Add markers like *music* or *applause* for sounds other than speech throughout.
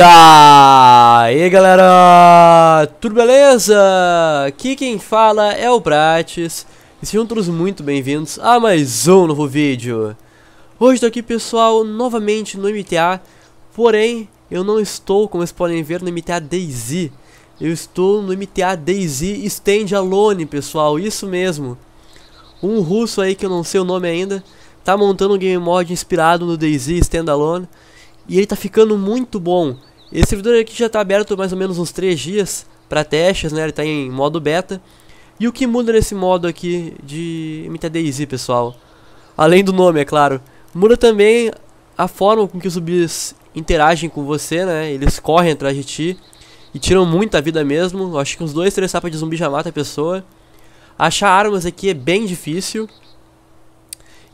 Daí galera, tudo beleza? Aqui quem fala é o Prates e sejam todos muito bem-vindos a mais um novo vídeo. Hoje estou aqui pessoal novamente no MTA, porém eu não estou, como vocês podem ver, no MTA Daisy. Eu estou no MTA Daisy Stand Alone pessoal, isso mesmo. Um russo aí que eu não sei o nome ainda, tá montando um game mod inspirado no Daisy Stand Alone e ele tá ficando muito bom. Esse servidor aqui já está aberto mais ou menos uns 3 dias para testes, né? Ele está em modo beta. E o que muda nesse modo aqui de MTDZ, pessoal? Além do nome, é claro. Muda também a forma com que os zumbis interagem com você, né? Eles correm atrás de ti e tiram muita vida mesmo. Acho que uns dois, três tapas de zumbi já mata a pessoa. Achar armas aqui é bem difícil.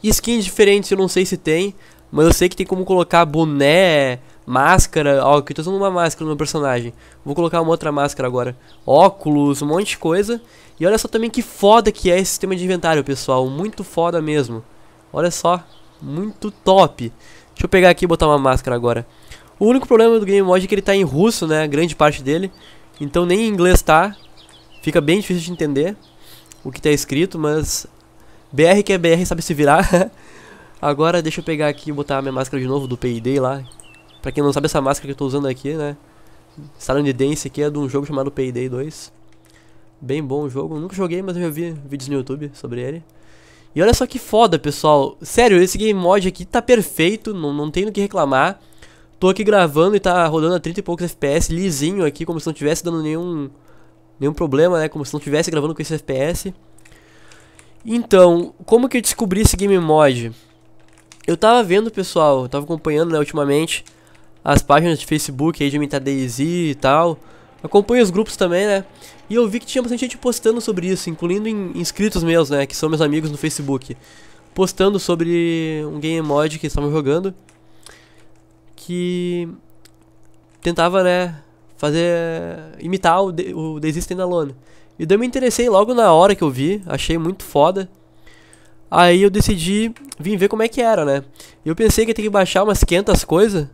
E skins diferentes eu não sei se tem, mas eu sei que tem como colocar boné, máscara, ó, que eu tô usando uma máscara no meu personagem. Vou colocar uma outra máscara agora. Óculos, um monte de coisa. E olha só também que foda que é esse sistema de inventário, pessoal. Muito foda mesmo. Olha só, muito top. Deixa eu pegar aqui e botar uma máscara agora. O único problema do Game Mod é que ele tá em russo, né, grande parte dele. Então nem em inglês tá. Fica bem difícil de entender o que tá escrito, mas... BR que é BR sabe se virar. *laughs* agora deixa eu pegar aqui e botar a minha máscara de novo do PID lá, Pra quem não sabe, essa máscara que eu tô usando aqui, né? Estadunidense aqui é de um jogo chamado Payday 2. Bem bom o jogo. Nunca joguei, mas eu já vi vídeos no YouTube sobre ele. E olha só que foda, pessoal. Sério, esse game mod aqui tá perfeito, não, não tem no que reclamar. Tô aqui gravando e tá rodando a 30 e poucos FPS, lisinho aqui, como se não tivesse dando nenhum, nenhum problema, né? Como se não tivesse gravando com esse FPS. Então, como que eu descobri esse game mod? Eu tava vendo, pessoal, eu tava acompanhando, né, ultimamente as páginas de Facebook aí de MetaDayZ e tal. Acompanho os grupos também, né? E eu vi que tinha bastante gente postando sobre isso, incluindo inscritos meus, né? Que são meus amigos no Facebook. Postando sobre um game mod que estavam jogando. Que tentava, né? Fazer. imitar o, de o Standalone. E daí eu me interessei logo na hora que eu vi, achei muito foda. Aí eu decidi vir ver como é que era, né? Eu pensei que ia ter que baixar umas 500 coisas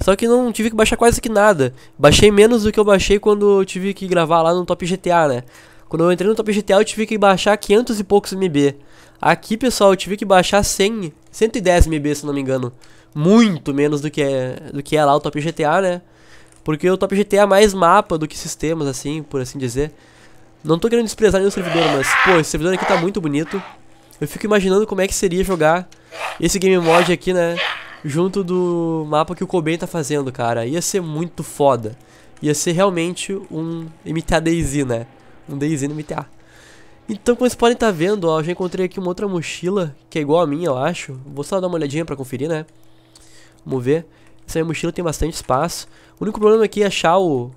só que não tive que baixar quase que nada. Baixei menos do que eu baixei quando eu tive que gravar lá no Top GTA, né? Quando eu entrei no Top GTA eu tive que baixar 500 e poucos MB. Aqui, pessoal, eu tive que baixar 100, 110 MB, se não me engano. Muito menos do que é, do que é lá o Top GTA, né? Porque o Top GTA é mais mapa do que sistemas, assim, por assim dizer. Não tô querendo desprezar nenhum servidor, mas, pô, esse servidor aqui tá muito bonito. Eu fico imaginando como é que seria jogar esse game mod aqui, né? junto do mapa que o Cobain tá fazendo, cara. Ia ser muito foda. Ia ser realmente um MTA Daisy, né? Um Daisy no MTA. Então, como vocês podem estar tá vendo, ó, eu já encontrei aqui uma outra mochila, que é igual a minha, eu acho. Vou só dar uma olhadinha pra conferir, né? Vamos ver. Essa mochila tem bastante espaço. O único problema aqui é achar o,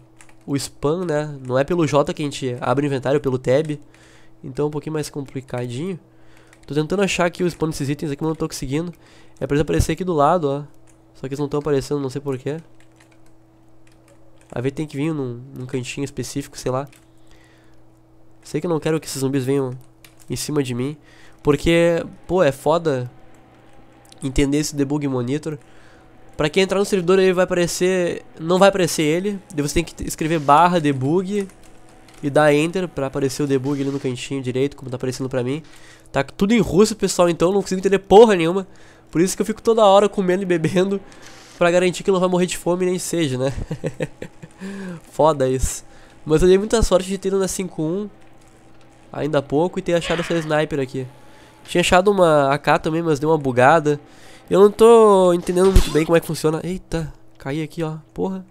o spam, né? Não é pelo J que a gente abre o inventário, é pelo tab. Então é um pouquinho mais complicadinho. Tô tentando achar aqui os spawn desses itens aqui, mas não tô conseguindo. É pra eles aparecer aqui do lado, ó. Só que eles não estão aparecendo, não sei porquê. Às vezes tem que vir num, num cantinho específico, sei lá. Sei que eu não quero que esses zumbis venham em cima de mim. Porque, pô, é foda entender esse debug monitor. Pra quem entrar no servidor, ele vai aparecer... Não vai aparecer ele. Daí você tem que escrever barra debug e dar enter pra aparecer o debug ali no cantinho direito, como tá aparecendo pra mim. Tá tudo em russo, pessoal, então não consigo entender porra nenhuma. Por isso que eu fico toda hora comendo e bebendo para garantir que não vai morrer de fome nem seja, né? *laughs* Foda isso. Mas eu dei muita sorte de ter ido na 5-1 ainda há pouco e ter achado essa sniper aqui. Tinha achado uma AK também, mas deu uma bugada. Eu não tô entendendo muito bem como é que funciona. Eita, caí aqui, ó. Porra.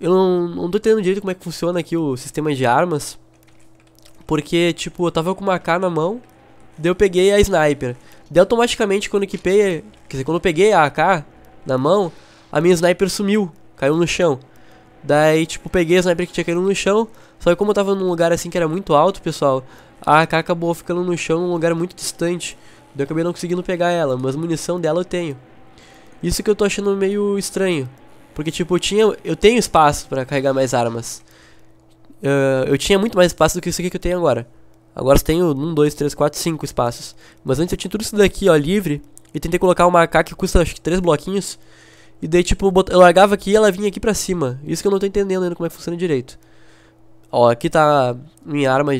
Eu não, não tô entendendo direito como é que funciona aqui o sistema de armas. Porque, tipo, eu tava com uma AK na mão Daí eu peguei a sniper. Daí automaticamente quando equipei, quer dizer, quando eu peguei a AK na mão, a minha sniper sumiu, caiu no chão. Daí, tipo, peguei a sniper que tinha caído no chão, só que como eu tava num lugar assim que era muito alto, pessoal, a AK acabou ficando no chão num lugar muito distante. Daí eu acabei não conseguindo pegar ela, mas munição dela eu tenho. Isso que eu tô achando meio estranho. Porque, tipo, eu, tinha, eu tenho espaço pra carregar mais armas. Uh, eu tinha muito mais espaço do que isso aqui que eu tenho agora. Agora eu tenho um dois três quatro cinco espaços. Mas antes eu tinha tudo isso daqui, ó, livre. E tentei colocar uma AK que custa acho que três bloquinhos. E daí, tipo, eu largava aqui e ela vinha aqui pra cima. Isso que eu não tô entendendo ainda como é que funciona direito. Ó, aqui tá minha arma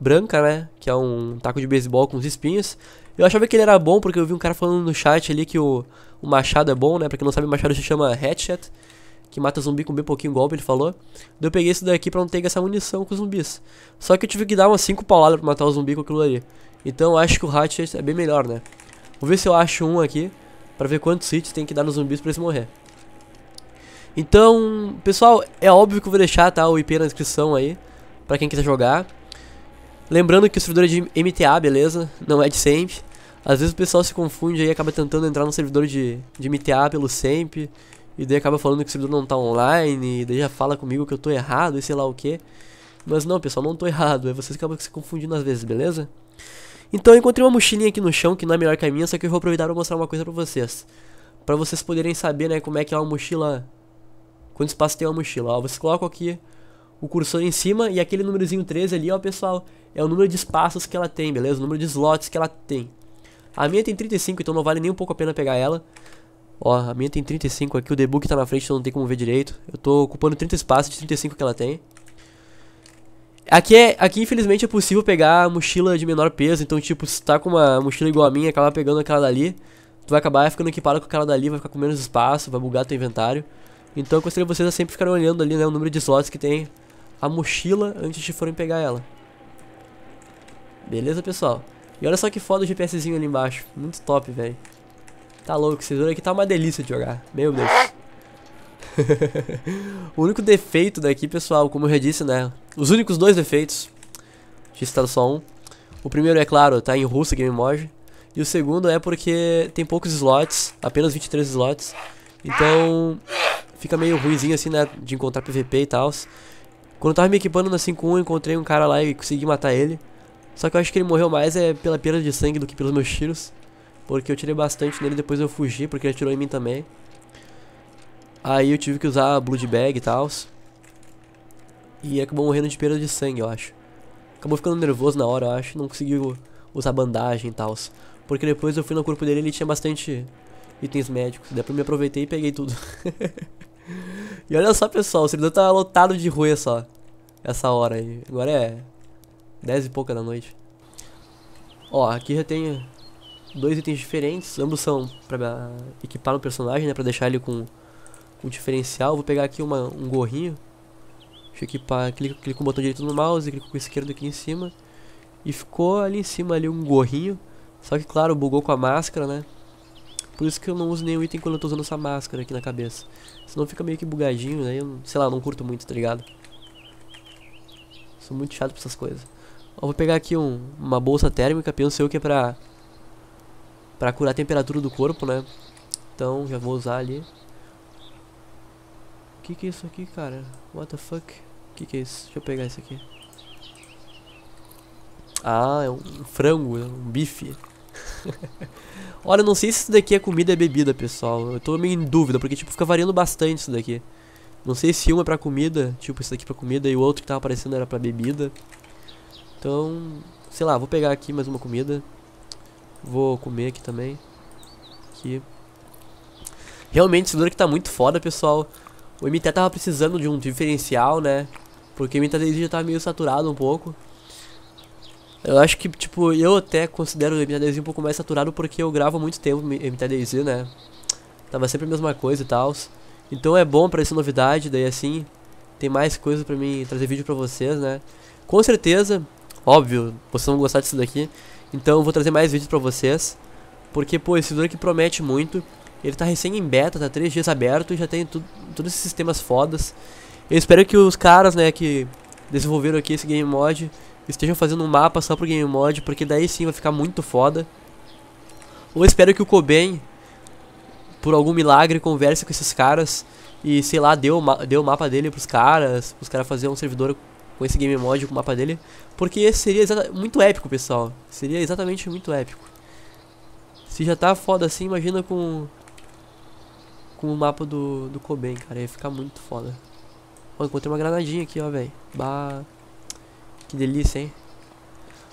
branca, né? Que é um taco de beisebol com uns espinhos. Eu achava que ele era bom porque eu vi um cara falando no chat ali que o, o machado é bom, né? Pra quem não sabe, o machado se chama hatchet que mata zumbi com bem pouquinho golpe, ele falou. Daí eu peguei isso daqui pra não ter que gastar munição com os zumbis. Só que eu tive que dar umas 5 pauladas pra matar o zumbi com aquilo ali. Então eu acho que o Hatchet é bem melhor, né? Vou ver se eu acho um aqui, pra ver quantos hits tem que dar nos zumbis pra eles morrer. Então, pessoal, é óbvio que eu vou deixar tá, o IP na descrição aí, pra quem quiser jogar. Lembrando que o servidor é de MTA, beleza? Não é de sempre. Às vezes o pessoal se confunde e acaba tentando entrar no servidor de, de MTA pelo sempre e daí acaba falando que o servidor não tá online, e daí já fala comigo que eu tô errado e sei lá o que. Mas não, pessoal, não tô *laughs* errado, é vocês acabam se confundindo às vezes, beleza? Então eu encontrei uma mochilinha aqui no chão, que não é melhor que a minha, só que eu vou aproveitar pra mostrar uma coisa pra vocês. Pra vocês poderem saber, né, como é que é uma mochila... Quanto espaço tem uma mochila, ó, vocês colocam aqui o cursor em cima e aquele númerozinho 13 ali, ó, pessoal, é o número de espaços que ela tem, beleza? O número de slots que ela tem. A minha tem 35, então não vale nem um pouco a pena pegar ela. Ó, a minha tem 35 aqui, o debug tá na frente, então não tem como ver direito. Eu tô ocupando 30 espaços de 35 que ela tem. Aqui, é, aqui, infelizmente, é possível pegar mochila de menor peso. Então, tipo, se tá com uma mochila igual a minha, acaba pegando aquela dali. Tu vai acabar ficando equipado com aquela dali, vai ficar com menos espaço, vai bugar teu inventário. Então, eu aconselho vocês a sempre ficarem olhando ali, né, o número de slots que tem a mochila antes de forem pegar ela. Beleza, pessoal? E olha só que foda o GPSzinho ali embaixo. Muito top, velho. Tá louco, Tesoura aqui tá uma delícia de jogar. Meu Deus. *laughs* o único defeito daqui, pessoal, como eu já disse, né? Os únicos dois defeitos. Tinha citado só um. O primeiro, é claro, tá em russo Game Mod. E o segundo é porque tem poucos slots, apenas 23 slots. Então fica meio ruizinho assim, né? De encontrar PVP e tal. Quando eu tava me equipando na 5-1, encontrei um cara lá e consegui matar ele. Só que eu acho que ele morreu mais é pela perda de sangue do que pelos meus tiros. Porque eu tirei bastante nele, depois eu fugi, porque ele atirou em mim também. Aí eu tive que usar Blood Bag e tal. E acabou morrendo de perda de sangue, eu acho. Acabou ficando nervoso na hora, eu acho. Não conseguiu usar bandagem e tal. Porque depois eu fui no corpo dele e ele tinha bastante itens médicos. Daí eu me aproveitei e peguei tudo. *laughs* e olha só, pessoal. O servidor tá lotado de rua só. Essa hora aí. Agora é 10 e pouca da noite. Ó, aqui já tem dois itens diferentes, ambos são para equipar o personagem, né, para deixar ele com um diferencial. Vou pegar aqui uma, um gorrinho. Deixa eu equipar, clico, clico com o botão direito no mouse, clico com o esquerdo aqui em cima. E ficou ali em cima ali um gorrinho. Só que claro, bugou com a máscara, né? Por isso que eu não uso nenhum item quando eu tô usando essa máscara aqui na cabeça. Senão fica meio que bugadinho, né? Eu, sei lá, não curto muito, tá ligado? Sou muito chato pra essas coisas. Ó, vou pegar aqui um, uma bolsa térmica, pensei que é pra Pra curar a temperatura do corpo, né? Então, já vou usar ali. O que que é isso aqui, cara? What the fuck? O que que é isso? Deixa eu pegar isso aqui. Ah, é um frango, é um bife. *laughs* Olha, eu não sei se isso daqui é comida é bebida, pessoal. Eu tô meio em dúvida, porque tipo, fica variando bastante isso daqui. Não sei se uma é pra comida, tipo, isso daqui pra comida, e o outro que tava aparecendo era pra bebida. Então, sei lá, vou pegar aqui mais uma comida. Vou comer aqui também. Aqui. Realmente, esse que tá muito foda, pessoal. O MT tava precisando de um diferencial, né? Porque o MT já tá meio saturado um pouco. Eu acho que, tipo, eu até considero o MTDZ um pouco mais saturado porque eu gravo há muito tempo MTDZ, né? Tava sempre a mesma coisa e tal. Então é bom pra essa novidade, daí assim, tem mais coisa pra mim trazer vídeo pra vocês, né? Com certeza, óbvio, vocês vão gostar disso daqui. Então eu vou trazer mais vídeos pra vocês. Porque, pô, esse jogo que promete muito. Ele tá recém em beta, tá 3 dias aberto e já tem tu, todos esses sistemas fodas. Eu espero que os caras, né, que desenvolveram aqui esse game mod estejam fazendo um mapa só pro game mod, porque daí sim vai ficar muito foda. Ou espero que o Coben, por algum milagre, converse com esses caras e, sei lá, dê o, ma dê o mapa dele pros caras, os caras fazer um servidor com esse game mod, com o mapa dele, porque seria muito épico, pessoal. Seria exatamente muito épico. Se já tá foda assim, imagina com com o mapa do, do Coben, cara, ia ficar muito foda. Ó, encontrei uma granadinha aqui, ó, velho. Bah, que delícia, hein?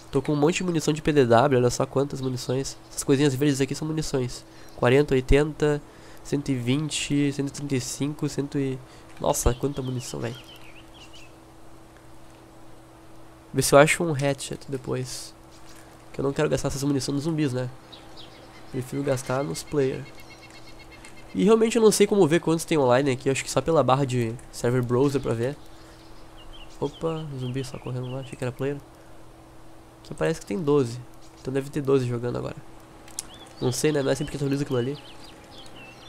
Tô com um monte de munição de PDW, olha só quantas munições. Essas coisinhas verdes aqui são munições. 40, 80, 120, 135, 100 e... Nossa, quanta munição, velho. Ver se eu acho um hatchet depois. Que eu não quero gastar essas munições nos zumbis, né? Prefiro gastar nos player. E realmente eu não sei como ver quantos tem online aqui. Acho que só pela barra de server browser pra ver. Opa, zumbi só correndo lá. Achei que era player. Aqui parece que tem 12. Então deve ter 12 jogando agora. Não sei, né? Não é sempre que atualiza aquilo ali.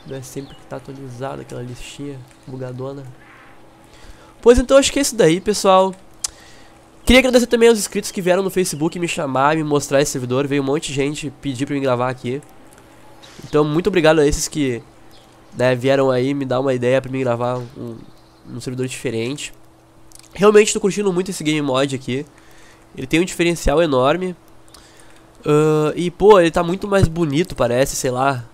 Não é sempre que tá atualizado aquela listinha bugadona. Pois então acho que é isso daí, pessoal. Queria agradecer também aos inscritos que vieram no Facebook me chamar, me mostrar esse servidor. Veio um monte de gente pedir pra eu gravar aqui. Então, muito obrigado a esses que né, vieram aí me dar uma ideia pra me gravar um, um servidor diferente. Realmente tô curtindo muito esse game mod aqui. Ele tem um diferencial enorme. Uh, e, pô, ele tá muito mais bonito, parece, sei lá.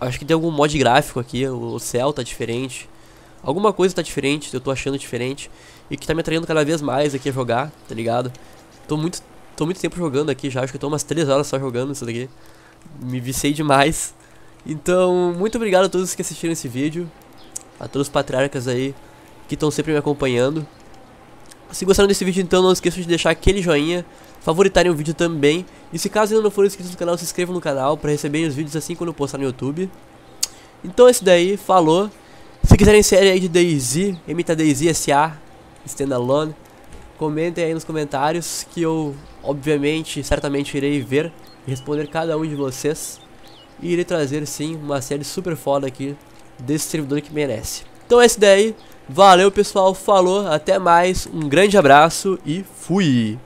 Acho que tem algum mod gráfico aqui. O, o céu tá diferente. Alguma coisa tá diferente, eu tô achando diferente. E que tá me atraindo cada vez mais aqui a jogar, tá ligado? Tô muito, tô muito tempo jogando aqui já, acho que eu tô umas 3 horas só jogando isso daqui. Me vicei demais. Então, muito obrigado a todos que assistiram esse vídeo. A todos os patriarcas aí que estão sempre me acompanhando. Se gostaram desse vídeo, então não esqueçam de deixar aquele joinha, favoritarem o vídeo também. E se caso ainda não forem inscritos no canal, se inscrevam no canal para receberem os vídeos assim quando eu postar no YouTube. Então é isso daí, falou! Se quiserem série aí de DayZ, MTDayZ SA, Standalone, comentem aí nos comentários que eu, obviamente, certamente irei ver e responder cada um de vocês. E irei trazer, sim, uma série super foda aqui desse servidor que merece. Então é isso daí. Valeu, pessoal. Falou. Até mais. Um grande abraço e fui.